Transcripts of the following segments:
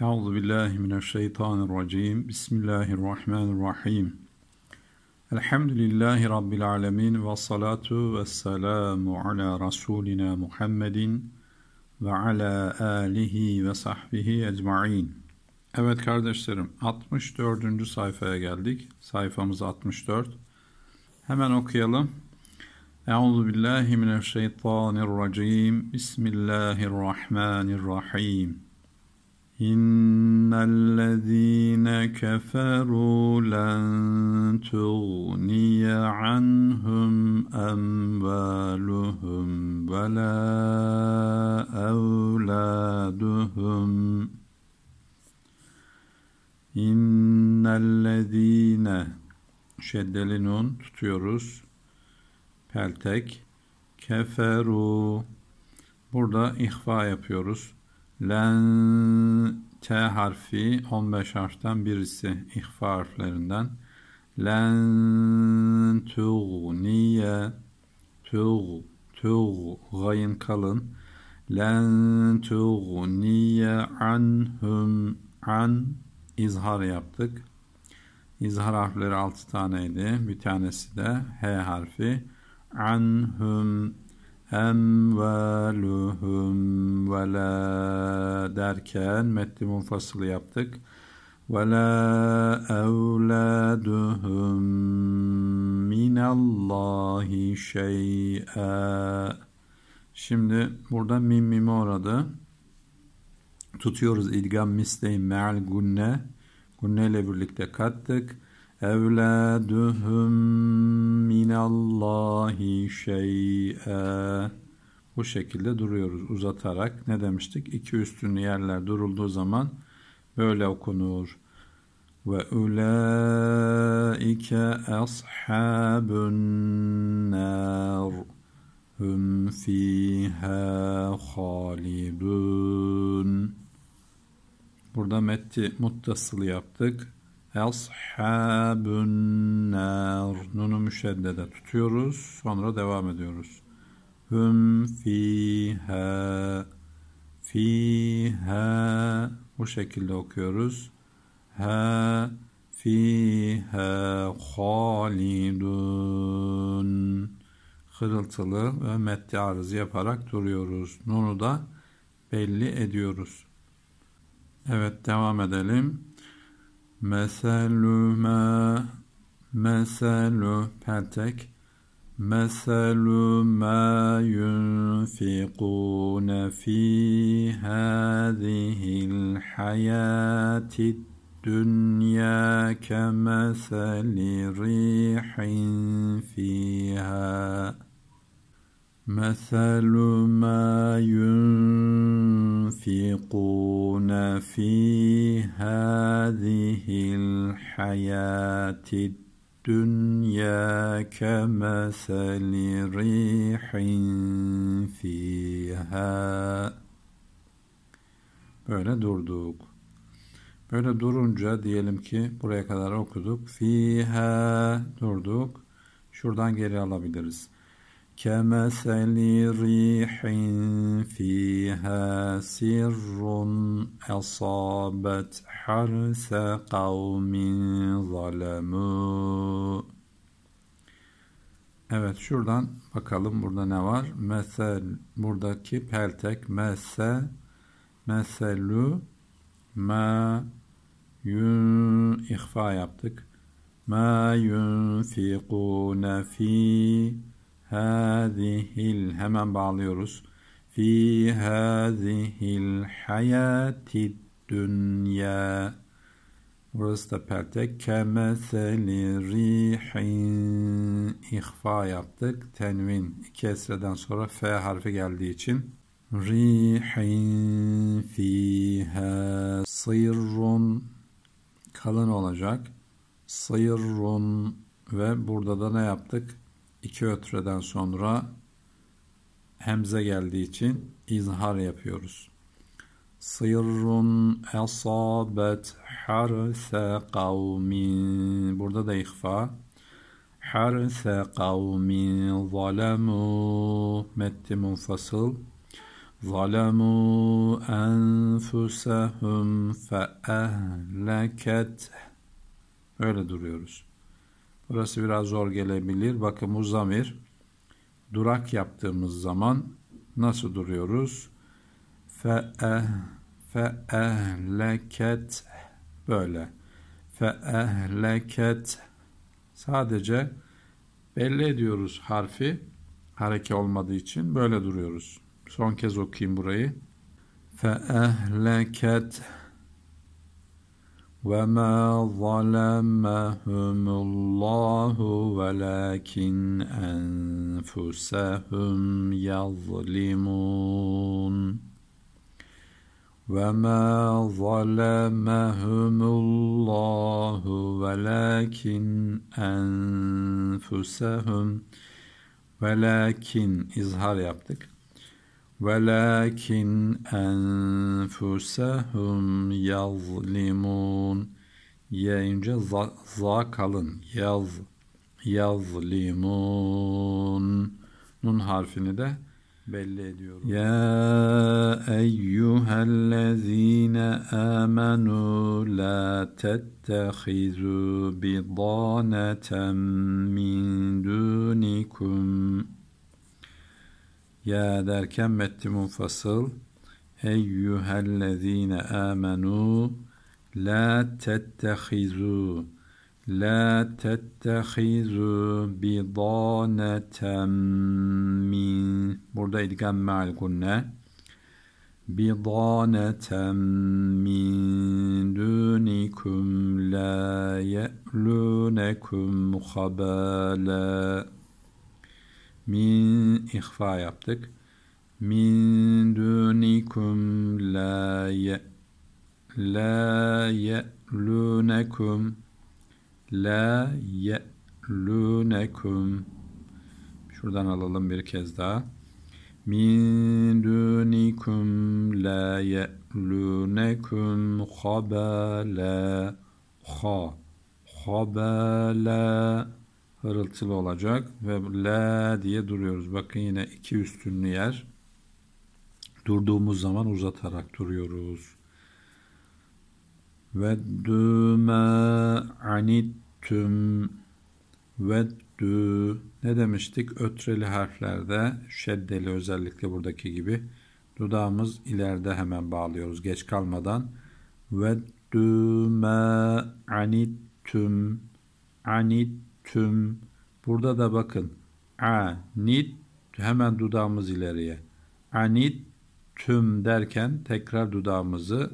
Euzu billahi mineşşeytanirracim. Bismillahirrahmanirrahim. Elhamdülillahi rabbil alamin ve salatu vesselamu ala rasulina Muhammedin ve ala alihi ve sahbihi ecmaîn. Evet kardeşlerim, 64. sayfaya geldik. Sayfamız 64. Hemen okuyalım. Euzu billahi mineşşeytanirracim. Bismillahirrahmanirrahim. إن الذين كفروا لن تغني عنهم أموالهم ولا أولادهم إن الذين şeddeli nun tutuyoruz. Peltek keferu burada ihva yapıyoruz Len T harfi 15 harften birisi ihfa harflerinden. Len tuğniye tuğ tuğ gayın kalın. Len tuğniye anhum an izhar yaptık. İzhar harfleri 6 taneydi. Bir tanesi de H harfi. Anhum emvaluhum ve la derken metni munfasılı yaptık. Ve la evladuhum minallahi şey'e. Şimdi burada mim mimi oradı. Tutuyoruz idgam misleyin meal gunne. Gunne ile birlikte kattık evladuhum minallahi şey'e bu şekilde duruyoruz uzatarak ne demiştik iki üstünlü yerler durulduğu zaman böyle okunur ve ulaike ashabun nar hum fiha halidun burada metti muttasıl yaptık Eshabun nar. Nunu müşeddede tutuyoruz. Sonra devam ediyoruz. Hüm fiha. Fiha. Bu şekilde okuyoruz. Ha fiha halidun. Hırıltılı ve metti arızı yaparak duruyoruz. Nunu da belli ediyoruz. Evet devam edelim. مثل ما مثل باتك مثل ما ينفقون في هذه الحياة الدنيا كمثل ريح فيها مثل ما ينفقون في هذه الحياة الدنيا كمثل ريح فيها Böyle durduk. Böyle durunca diyelim ki buraya kadar okuduk. Fiha durduk. Şuradan geri alabiliriz. كمثل ريح فيها سر أصابت حرث قوم ظلموا Evet şuradan bakalım burada ne var? Mesel buradaki peltek mese meselu ma yun ihfa yaptık. Ma yunfikune fi Hazihil hemen bağlıyoruz. Fi hazihil hayati dünya. Burası da perte. Kemeseli rihin ihfa yaptık. Tenvin. İki esreden sonra F harfi geldiği için. Rihin fiha sıyırrun kalın olacak. Sıyırrun ve burada da ne yaptık? iki ötreden sonra hemze geldiği için izhar yapıyoruz. Sırrun esabet harse kavmin. Burada da ihfa. Harse kavmin zalemu. Metti munfasıl. Zalemu enfusehum fe ehleket. Öyle duruyoruz. Burası biraz zor gelebilir. Bakın muzamir durak yaptığımız zaman nasıl duruyoruz? Fe, Fe'eh eh leket böyle. Fe, eh leket. sadece belli ediyoruz harfi hareke olmadığı için böyle duruyoruz. Son kez okuyayım burayı. Fe, Fe'ehleket وما ظلمهم الله ولكن أنفسهم يظلمون وما ظلمهم الله ولكن أنفسهم ولكن izhar yaptık. وَلَكِنْ اَنْفُسَهُمْ يَظْلِمُونَ Yayınca za, za kalın. Yaz, yazlimun. Nun harfini de belli ediyorum. Ya eyyühellezine amenu la tettehizu bidaneten min dunikum. Ya derken metti munfasıl. Eyyühellezine amenu la tettehizu la tettehizu bidaneten min burada idgam ma'al gunne bidaneten min dunikum la ye'lunekum habala min ihfa yaptık. Min dunikum la ye la ye'lunekum la ye'lunekum şuradan alalım bir kez daha min dunikum la lunekum. habala ha habala hırıltılı olacak ve la diye duruyoruz. Bakın yine iki üstünlü yer. Durduğumuz zaman uzatarak duruyoruz. Ve düme anittüm ve dü ne demiştik? Ötreli harflerde şeddeli özellikle buradaki gibi dudağımız ileride hemen bağlıyoruz geç kalmadan. Ve düme anittüm anittüm tüm. Burada da bakın. Anit hemen dudağımız ileriye. Anit tüm derken tekrar dudağımızı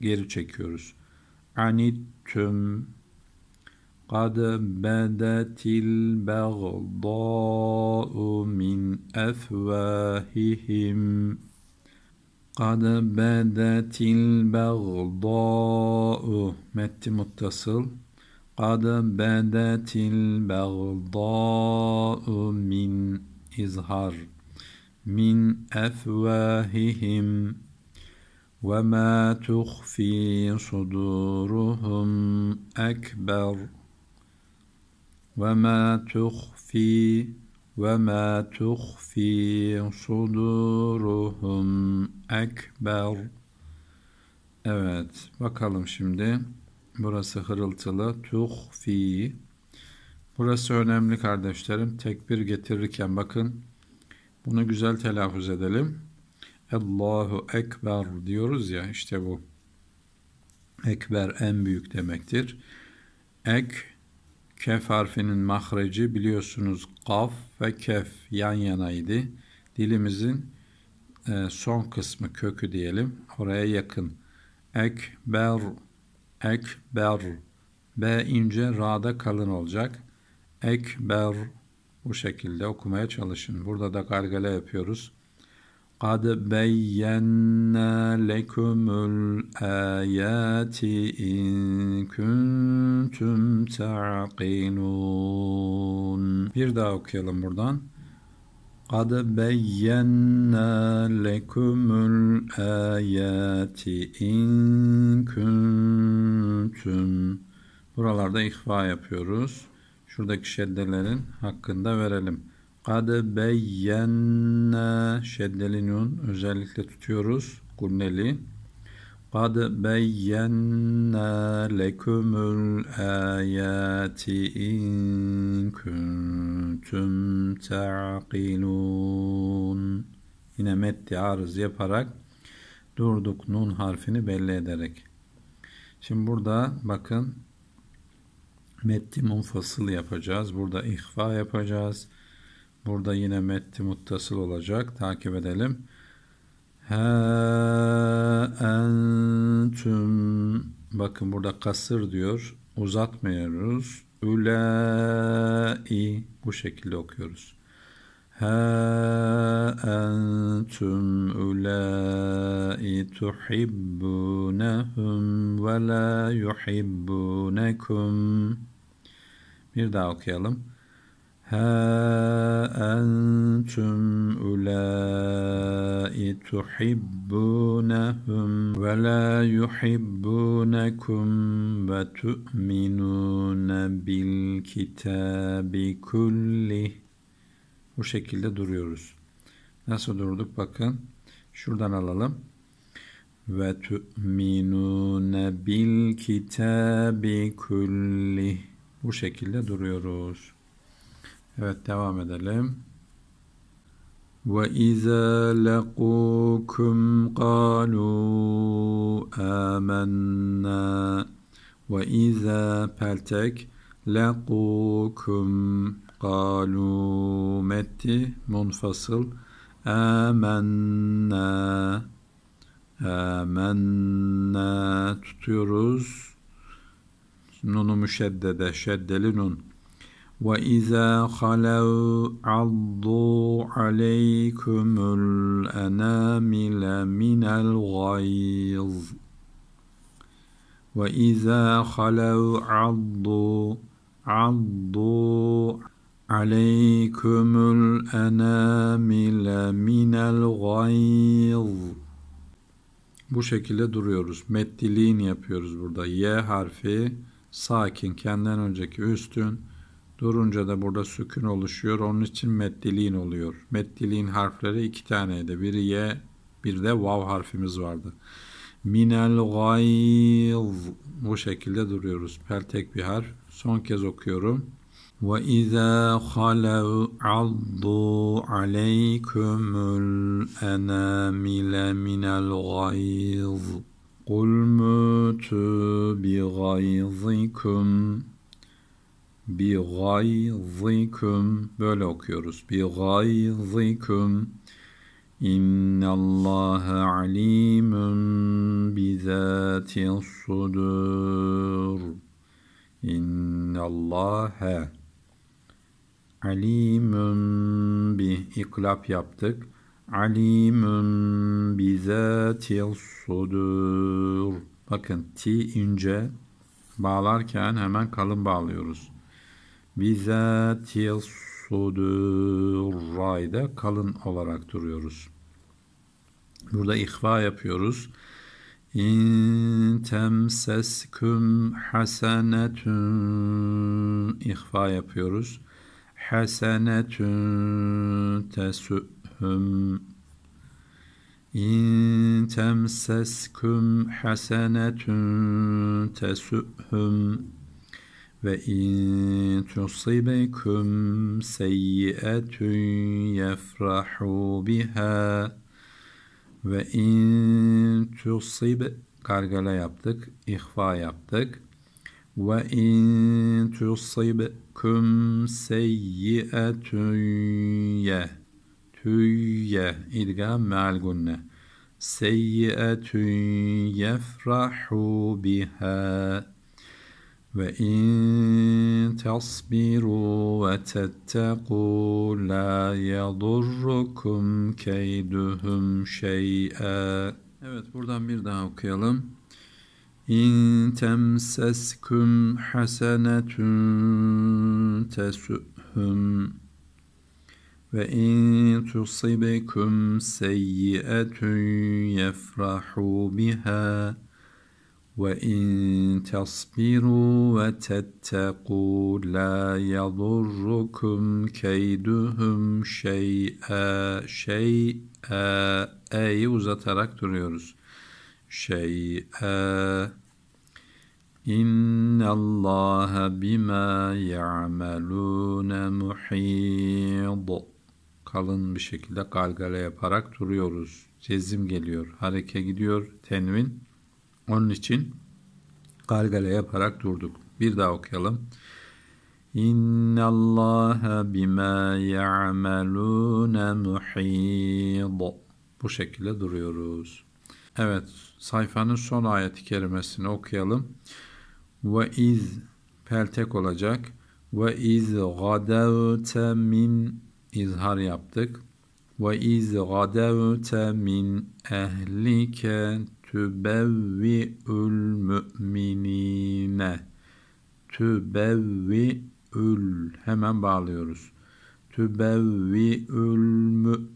geri çekiyoruz. Anit tüm. قَدْ bedetil bagda'u min أَفْوَاهِهِمْ قَدْ bedetil bagda'u Metti muttasıl قد بدت البغضاء من إزهر من أفواههم وما تخفي صدورهم أكبر وما تخفي وما تخفي صدورهم أكبر Evet bakalım şimdi. Burası hırıltılı. Tuhfi. Burası önemli kardeşlerim. Tekbir getirirken bakın. Bunu güzel telaffuz edelim. Allahu Ekber diyoruz ya işte bu. Ekber en büyük demektir. Ek, kef harfinin mahreci biliyorsunuz kaf ve kef yan yanaydı. Dilimizin e, son kısmı kökü diyelim. Oraya yakın. Ekber Ekber. B ince, ra'da kalın olacak. Ekber. Bu şekilde okumaya çalışın. Burada da gargale yapıyoruz. قَدْ بَيَّنَّا لَكُمُ الْآيَاتِ اِنْ كُنْتُمْ تَعْقِلُونَ Bir daha okuyalım buradan. قد بينا لكم الآيات إن كنتم Buralarda ihva yapıyoruz. Şuradaki şeddelerin hakkında verelim. Kad beyyenne şeddeli nun özellikle tutuyoruz. Gunneli. قَدْ بَيَّنَّا لَكُمُ الْآيَاتِ اِنْ كُنْتُمْ تَعْقِلُونَ Yine metti arız yaparak durduk nun harfini belli ederek. Şimdi burada bakın metti munfasıl yapacağız. Burada ihfa yapacağız. Burada yine metti muttasıl olacak. Takip edelim. Ha entüm bakın burada kasır diyor. Uzatmıyoruz. Ülai bu şekilde okuyoruz. Ha entüm ulai tuhibbunahum ve la yuhibbunekum. Bir daha okuyalım. Ha entum ulai tuhibbunahum ve la yuhibbunakum ve tu'minun bil kitabi kulli. Bu şekilde duruyoruz. Nasıl durduk bakın. Şuradan alalım. Ve tu'minun bil kitabi kulli. Bu şekilde duruyoruz. Evet devam edelim. وَإِذَا لَقُوكُمْ قَالُوا آمَنَّا وَإِذَا peltek لَقُوكُمْ قَالُوا metti munfasıl آمَنَّا آمَنَّا tutuyoruz. Nunu müşeddede şeddeli nun وإذا خلوا عضوا عليكم الأنامل من الغيظ وإذا خلوا عضوا عضوا عليكم الأنامل من الغيظ Bu şekilde duruyoruz. Meddiliğini yapıyoruz burada. Y harfi sakin, kendinden önceki üstün, Durunca da burada sükun oluşuyor. Onun için meddiliğin oluyor. Meddiliğin harfleri iki taneydi. Biri ye, bir de vav harfimiz vardı. Minel gayz. Bu şekilde duruyoruz. Pel tek bir harf. Son kez okuyorum. Ve izâ halav addu aleykumul enamile minel gayz. Kul mutu bi gayzikum bi gayzikum böyle okuyoruz. Bi gayzikum İnnallâhe alîmün bizâtis sudur. İnnallâhe alîmün bi iklap yaptık. Alîmün bizâtis sudur. Bakın ti ince bağlarken hemen kalın bağlıyoruz. Bizatil sudur rayda kalın olarak duruyoruz. Burada ihva yapıyoruz. İn temsesküm hasenetün ihva yapıyoruz. Hasenetün tesühüm İn temsesküm hasenetün tesühüm ve in tusibekum seyyi'etun yefrahu biha ve in tusib gargala yaptık, ihfa yaptık. Ve in tusibkum seyyi'etun ye tüye idgam meal gunne seyyi'etun yefrahu biha ve in tasbiru ve tettequ la yadurrukum keyduhum şey'e. Evet buradan bir daha okuyalım. İn temseskum hasenetun tesuhum ve in tusibekum seyyi'etun yefrahu biha.'' وَاِنْ تَصْبِرُوا وَتَتَّقُوا لَا يَضُرُّكُمْ كَيْدُهُمْ شَيْئًا شَيْئًا E'yi uzatarak duruyoruz. Şey'e İnna Allah bima ya'malun muhid. Kalın bir şekilde galgala yaparak duruyoruz. Cezim geliyor. Hareke gidiyor. Tenvin onun için gargale yaparak durduk. Bir daha okuyalım. İnna Allah bima ya'malun muhid. Bu şekilde duruyoruz. Evet, sayfanın son ayeti kerimesini okuyalım. Ve iz peltek olacak. Ve iz gadavte min izhar yaptık. Ve iz gadavte min ehlike tübevvi'ül müminine tübevvi'ül hemen bağlıyoruz. Tübevvi'ül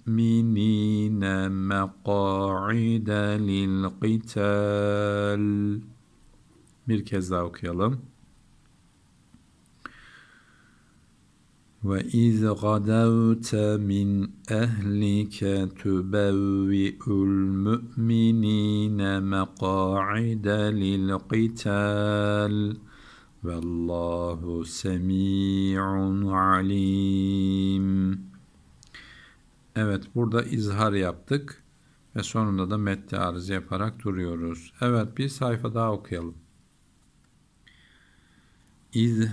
müminine meqa'ide lil qital. Bir kez daha okuyalım. وَإِذْ غَدَوْتَ مِنْ أَهْلِكَ تُبَوِّئُ الْمُؤْمِنِينَ مَقَاعِدَ لِلْقِتَالِ وَاللّٰهُ سَمِيعٌ عَلِيمٌ Evet burada izhar yaptık ve sonunda da metni arız yaparak duruyoruz. Evet bir sayfa daha okuyalım. اِذْ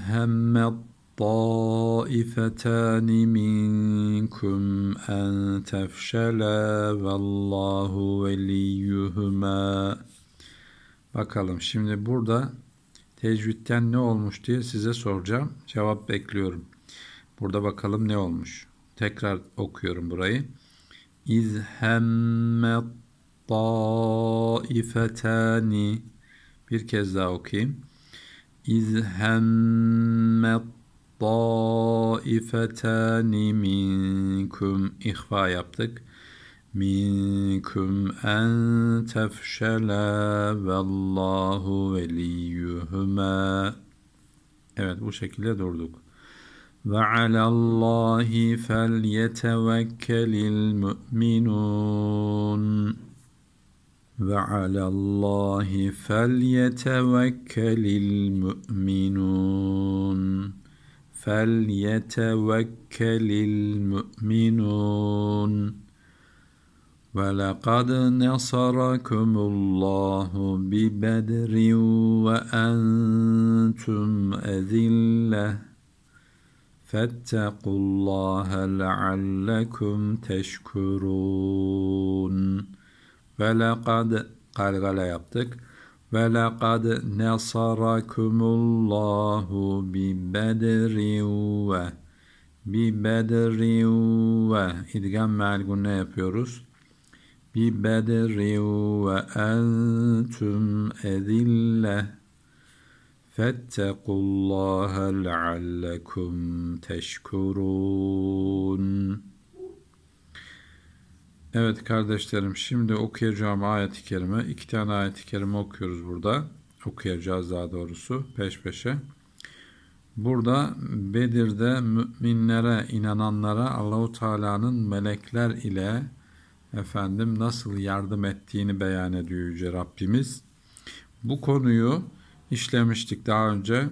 طائفتان منكم أن تفشلا والله veliyuhuma. Bakalım şimdi burada tecvitten ne olmuş diye size soracağım. Cevap bekliyorum. Burada bakalım ne olmuş. Tekrar okuyorum burayı. İz hemmet taifetani. Bir kez daha okuyayım. İz hemmet taifetani minkum ihfa yaptık. Minkum en tefşela vallahu veliyyuhuma. Evet bu şekilde durduk. Ve alallahi fel yetevekkelil mu'minun. Ve alallahi fel yetevekkelil mu'minun. فليتوكل المؤمنون ولقد نصركم الله ببدر وأنتم أذلة فاتقوا الله لعلكم تشكرون ولقد قال قال yaptık ve laqad nasarakumullahu bi bedrin ve bi bedrin ve idgam ne yapıyoruz? Bi bedrin ve entum edille فَاتَّقُوا اللّٰهَ لَعَلَّكُمْ تَشْكُرُونَ Evet kardeşlerim şimdi okuyacağım ayet-i kerime. iki tane ayet-i kerime okuyoruz burada. Okuyacağız daha doğrusu peş peşe. Burada Bedir'de müminlere, inananlara Allahu Teala'nın melekler ile efendim nasıl yardım ettiğini beyan ediyor Yüce Rabbimiz. Bu konuyu işlemiştik daha önce.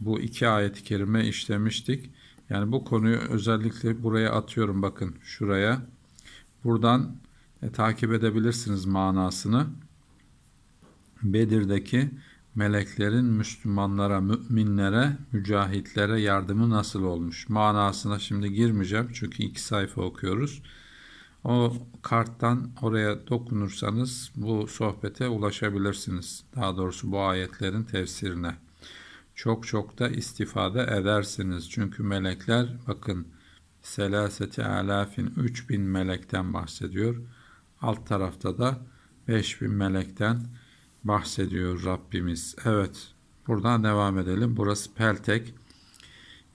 Bu iki ayet-i kerime işlemiştik. Yani bu konuyu özellikle buraya atıyorum bakın şuraya. Buradan e, takip edebilirsiniz manasını. Bedir'deki meleklerin Müslümanlara, müminlere, mücahitlere yardımı nasıl olmuş? Manasına şimdi girmeyeceğim çünkü iki sayfa okuyoruz. O karttan oraya dokunursanız bu sohbete ulaşabilirsiniz. Daha doğrusu bu ayetlerin tefsirine. Çok çok da istifade edersiniz. Çünkü melekler bakın selaseti alafin 3000 melekten bahsediyor. Alt tarafta da 5000 melekten bahsediyor Rabbimiz. Evet buradan devam edelim. Burası Peltek.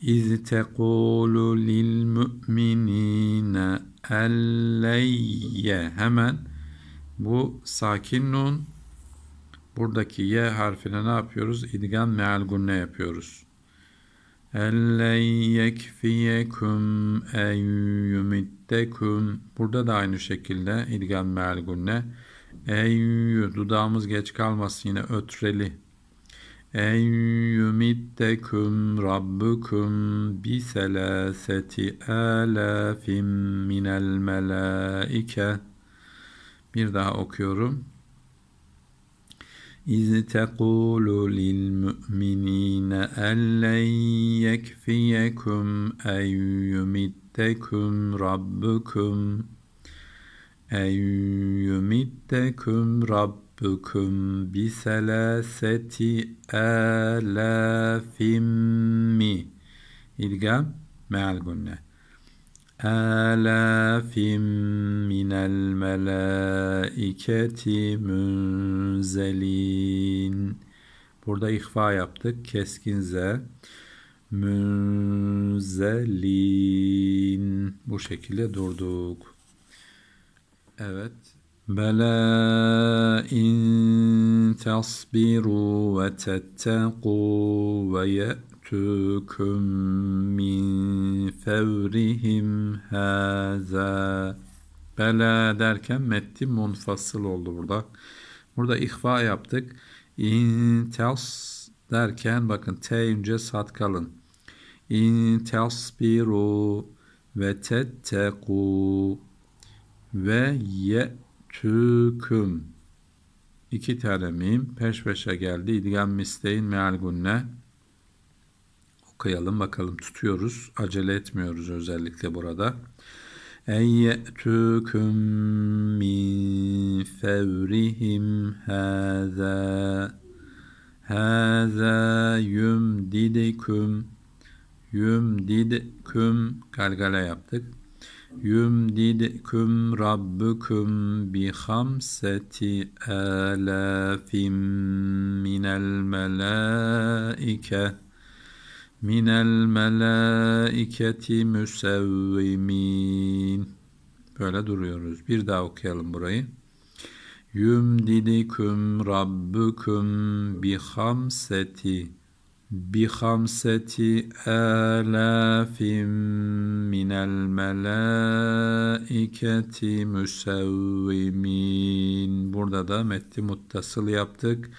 İz tekulu lil müminine elleyye hemen bu sakin nun buradaki y harfine ne yapıyoruz? İdgan meal gunne yapıyoruz. Ellen yekfiyekum en yumittekum. Burada da aynı şekilde idgam meal gunne. Eyyü dudağımız geç kalmasın yine ötreli. Eyyümittekum rabbukum bi selaseti alafim minel melaike. Bir daha okuyorum. إذ تقول للمؤمنين أن لن يكفيكم أن يمتكم ربكم أن يمتكم ربكم بثلاثة آلاف منه إلقى مع الجنة آلاف من الملائكة منزلين Burada ihfa yaptık. Keskinze. Münzelin. Bu şekilde durduk. Evet. Bela in tasbiru ve tettequ ve ye'minu يأتوكم من fevrihim haza. Bela derken metti munfasıl oldu burada. Burada ihva yaptık. İntas derken bakın T ince sat kalın. İntasbiru ve tetteku ve ye'tüküm. İki tane mim peş peşe geldi. İdgam misteyin meal gunne okuyalım bakalım tutuyoruz. Acele etmiyoruz özellikle burada. En ye'tüküm min fevrihim hâzâ hâzâ yümdidiküm yümdidiküm galgala yaptık. Yümdidküm rabbüküm bi hamseti alafim minel melâike من الملائكة müsevvimin. Böyle duruyoruz. Bir daha okuyalım burayı. Yumdidiküm Rabbüküm bihamseti bihamseti alafim minel melaiketi müsevvimin. Burada da metni muttasıl yaptık.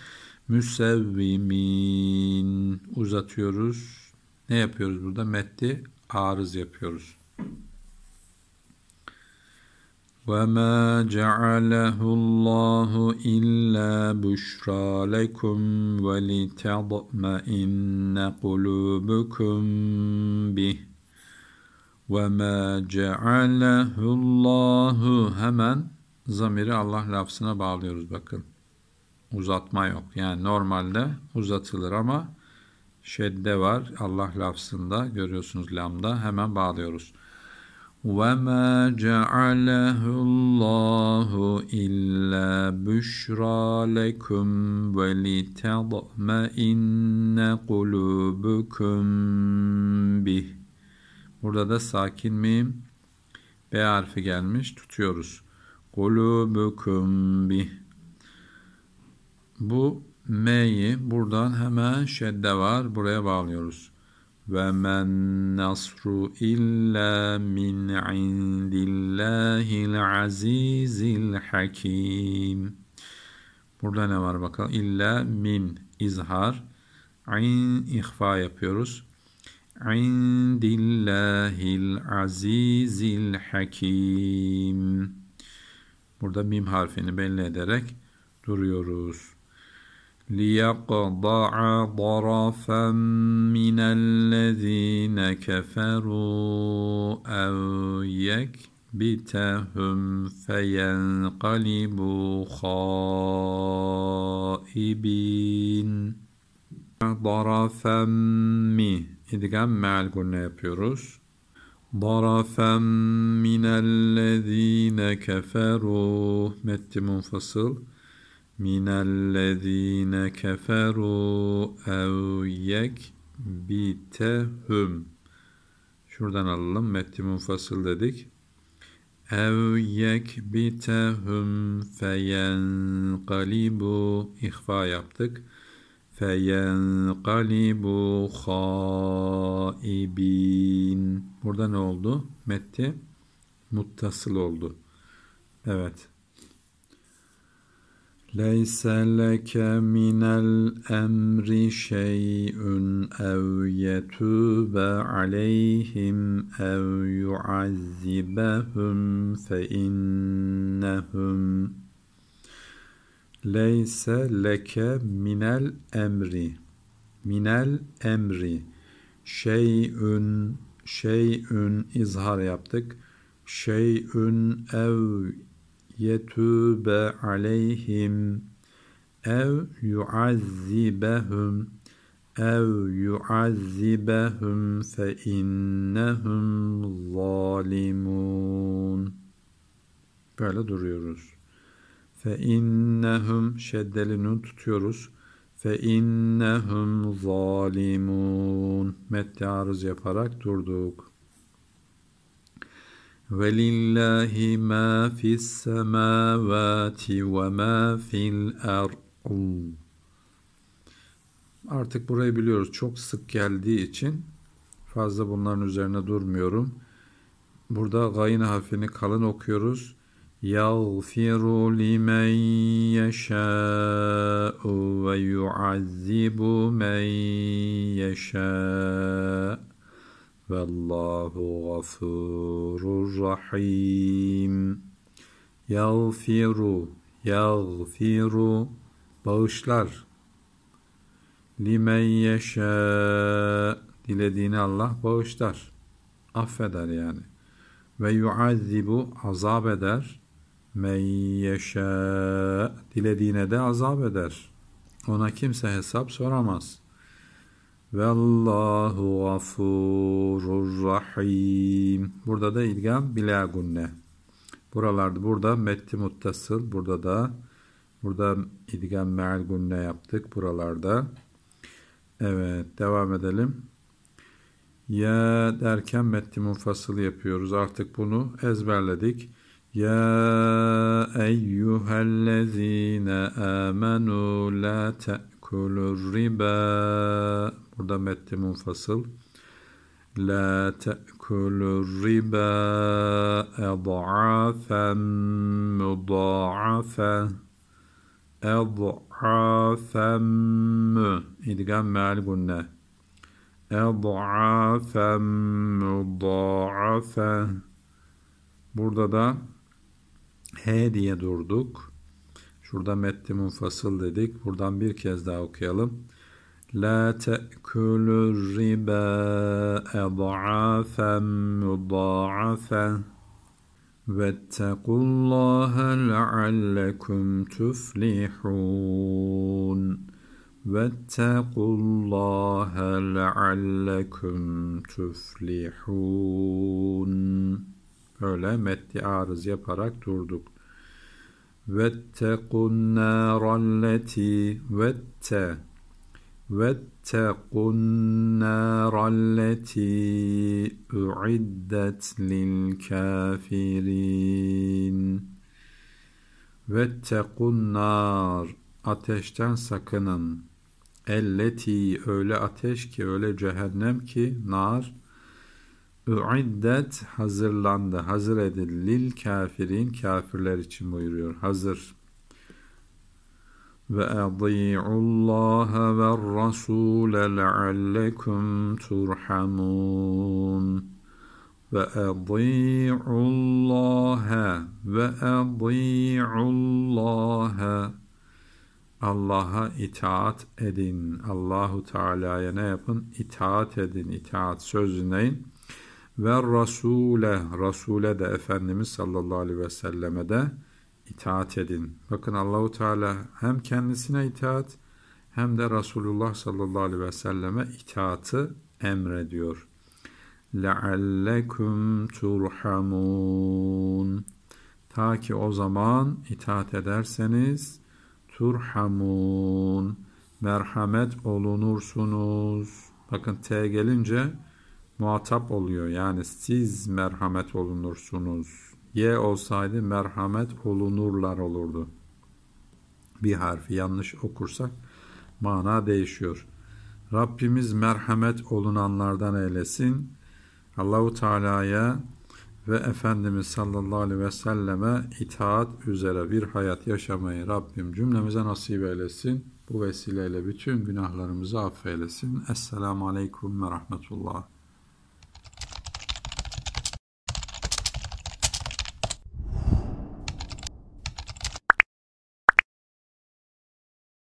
Müsevvimin uzatıyoruz ne yapıyoruz burada? Metti arız yapıyoruz. وَمَا جَعَلَهُ اللّٰهُ إِلَّا بُشْرَى لَكُمْ وَلِتَضْمَئِنَّ قُلُوبُكُمْ بِهِ وَمَا جَعَلَهُ اللّٰهُ Hemen zamiri Allah lafzına bağlıyoruz bakın. Uzatma yok. Yani normalde uzatılır ama şedde var Allah lafzında görüyorsunuz lamda hemen bağlıyoruz. Ve illa büşra اللّٰهُ ve li لَكُمْ وَلِتَضْمَئِنَّ قُلُوبُكُمْ بِهِ Burada da sakin miyim? B harfi gelmiş tutuyoruz. قُلُوبُكُمْ بِهِ Bu M'yi buradan hemen şedde var. Buraya bağlıyoruz. Ve men nasru illa min indillahil azizil hakim. Burada ne var bakalım? İlla min izhar. İn ihfa yapıyoruz. İndillahil azizil hakim. Burada mim harfini belli ederek duruyoruz. ليقضع ضرفا من الذين كفروا او يكبتهم فينقلبوا خائبين ضرفا مه idgam meal kuruna yapıyoruz ضرفا من الذين كفروا مت منفصل من الذين كفروا أو يكبتهم Şuradan alalım. metti munfasıl dedik. Ev yekbitehum feyenqalibu ihva yaptık. Feyenqalibu haibin. Burada ne oldu? Metti muttasıl oldu. Evet. ليس لك من الأمر شيء أو يتوب عليهم أو يعذبهم فإنهم ليس لك من الأمر من الأمر شيء شيء izhar yaptık. Şeyün ev yetube aleyhim ev yuazzibehum ev yuazzibehum fe innehum zalimun. Böyle duruyoruz. Fe innehum şeddelini tutuyoruz. Fe innehum zalimun. Metti arız yaparak durduk. وَلِلَّهِ مَا فِي السَّمَاوَاتِ وَمَا فِي الْأَرْضِ Artık burayı biliyoruz. Çok sık geldiği için fazla bunların üzerine durmuyorum. Burada gayn harfini kalın okuyoruz. يَغْفِرُ لِمَنْ يَشَاءُ وَيُعَذِّبُ مَنْ يَشَاءُ Vallahu gafurur rahim. Yağfiru, yağfiru, bağışlar. Limen yeşâ, dilediğini Allah bağışlar. Affeder yani. Ve yuazzibu, azap eder. Men yeşâ, dilediğine de azap eder. Ona kimse hesap soramaz.'' Vallahu gafurur rahim. Burada da ilgam bila gunne. Buralarda burada metti muttasıl. Burada da burada idgam meal gunne yaptık buralarda. Evet devam edelim. Ya derken metti munfasıl yapıyoruz. Artık bunu ezberledik. Ya eyyühellezine amenu la te'kulur riba Burada metni munfasıl. La te'kulü riba ed'afen muda'afe ed'afen mü. İdgam meal gunne. Ed'afen muda'afe. Burada da H diye durduk. Şurada metni munfasıl dedik. Buradan bir kez daha okuyalım. لا تأكلوا الربا أضعافا مضاعفة واتقوا الله لعلكم تفلحون واتقوا الله لعلكم تفلحون Öyle metni arız yaparak durduk. النَّارَ الَّتِي vette واتقوا النار التي اعدت للكافرين واتقوا النار ateşten sakının elleti öyle ateş ki öyle cehennem ki nar üiddet hazırlandı hazır edildi lil kafirin kafirler için buyuruyor hazır وأطيعوا الله والرسول لعلكم ترحمون وأطيعوا الله وأطيعوا الله Allah'a itaat edin. Allahu Teala'ya ne yapın? İtaat edin. İtaat söz dinleyin. Ve Rasule, Rasule de Efendimiz sallallahu aleyhi ve selleme de itaat edin. Bakın Allahu Teala hem kendisine itaat hem de Resulullah sallallahu aleyhi ve selleme itaatı emrediyor. لَعَلَّكُمْ تُرْحَمُونَ Ta ki o zaman itaat ederseniz turhamun merhamet olunursunuz. Bakın T gelince muhatap oluyor. Yani siz merhamet olunursunuz. Y olsaydı merhamet olunurlar olurdu. Bir harfi yanlış okursak mana değişiyor. Rabbimiz merhamet olunanlardan eylesin. Allahu Teala'ya ve Efendimiz sallallahu aleyhi ve selleme itaat üzere bir hayat yaşamayı Rabbim cümlemize nasip eylesin. Bu vesileyle bütün günahlarımızı affeylesin. Esselamu Aleyküm ve Rahmetullah.